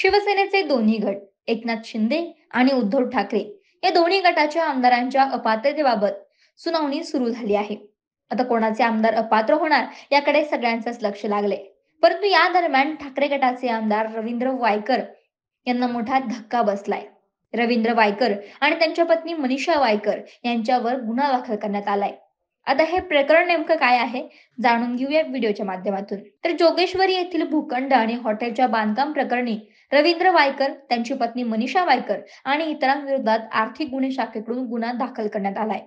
शिवसेनेचे दोन्ही गट एकनाथ शिंदे आणि उद्धव ठाकरे या दोन्ही गटाच्या आमदारांच्या अपात्रतेबाबत सुनावणी सुरू झाली आहे आता कोणाचे आमदार अपात्र होणार याकडे सगळ्यांचंच लक्ष लागले परंतु या दरम्यान ठाकरे गटाचे आमदार रवींद्र वायकर यांना मोठा धक्का बसलाय रवींद्र वायकर आणि त्यांच्या पत्नी मनीषा वायकर यांच्यावर गुन्हा दाखल करण्यात आलाय आता हे प्रकरण नेमकं काय आहे जाणून घेऊया व्हिडिओच्या माध्यमातून तर जोगेश्वरी येथील भूखंड आणि हॉटेलच्या बांधकाम प्रकरणी रवींद्र वायकर त्यांची पत्नी मनीषा वायकर आणि इतरांविरोधात आर्थिक गुन्हे शाखेकडून गुन्हा दाखल करण्यात आलाय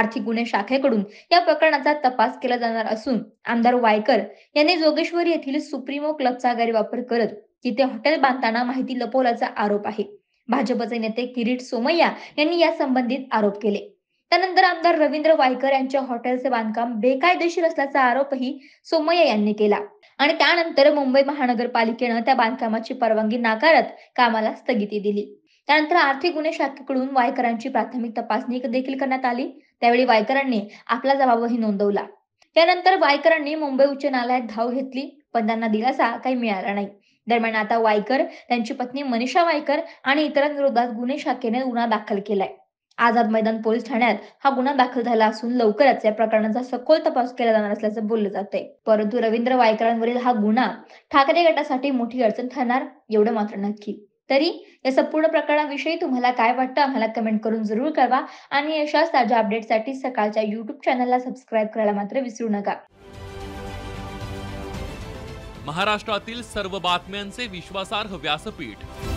आर्थिक गुन्हे शाखेकडून या प्रकरणाचा तपास केला जाणार असून आमदार वायकर यांनी जोगेश्वरी येथील सुप्रीमो क्लबचा गैरवापर करत तिथे हॉटेल बांधताना माहिती लपवल्याचा आरोप आहे भाजपचे नेते किरीट सोमय्या यांनी या संबंधित आरोप केले त्यानंतर आमदार रवींद्र वायकर यांच्या हॉटेलचे बांधकाम बेकायदेशीर असल्याचा आरोपही सोमय्या यांनी केला आणि त्यानंतर मुंबई महानगरपालिकेनं त्या बांधकामाची परवानगी नाकारत कामाला स्थगिती दिली त्यानंतर आर्थिक गुन्हे शाखेकडून वायकरांची प्राथमिक तपासणी देखील करण्यात आली त्यावेळी वायकरांनी आपला जबाबही नोंदवला त्यानंतर वायकरांनी मुंबई उच्च न्यायालयात धाव घेतली पण त्यांना दिलासा काही मिळाला नाही दरम्यान आता वायकर त्यांची पत्नी मनीषा वायकर आणि इतरांविरोधात गुन्हे शाखेने गुन्हा दाखल केलाय आझाद मैदान पोलीस ठाण्यात हा गुन्हा दाखल झाला असून लवकरच या प्रकरणाचा सखोल तपास केला जाणार असल्याचं बोललं जाते परंतु रवींद्र वायकरांवरील हा गुन्हा ठाकरे गटासाठी मोठी अडचण ठरणार एवढं मात्र नक्की तरी या संपूर्ण प्रकरणाविषयी तुम्हाला काय वाटतं आम्हाला कमेंट करून जरूर कळवा आणि अशाच ताज्या अपडेटसाठी सकाळच्या युट्यूब चॅनलला सबस्क्राईब करायला मात्र विसरू नका महाराष्ट्रातील सर्व बातम्यांचे विश्वासार्ह व्यासपीठ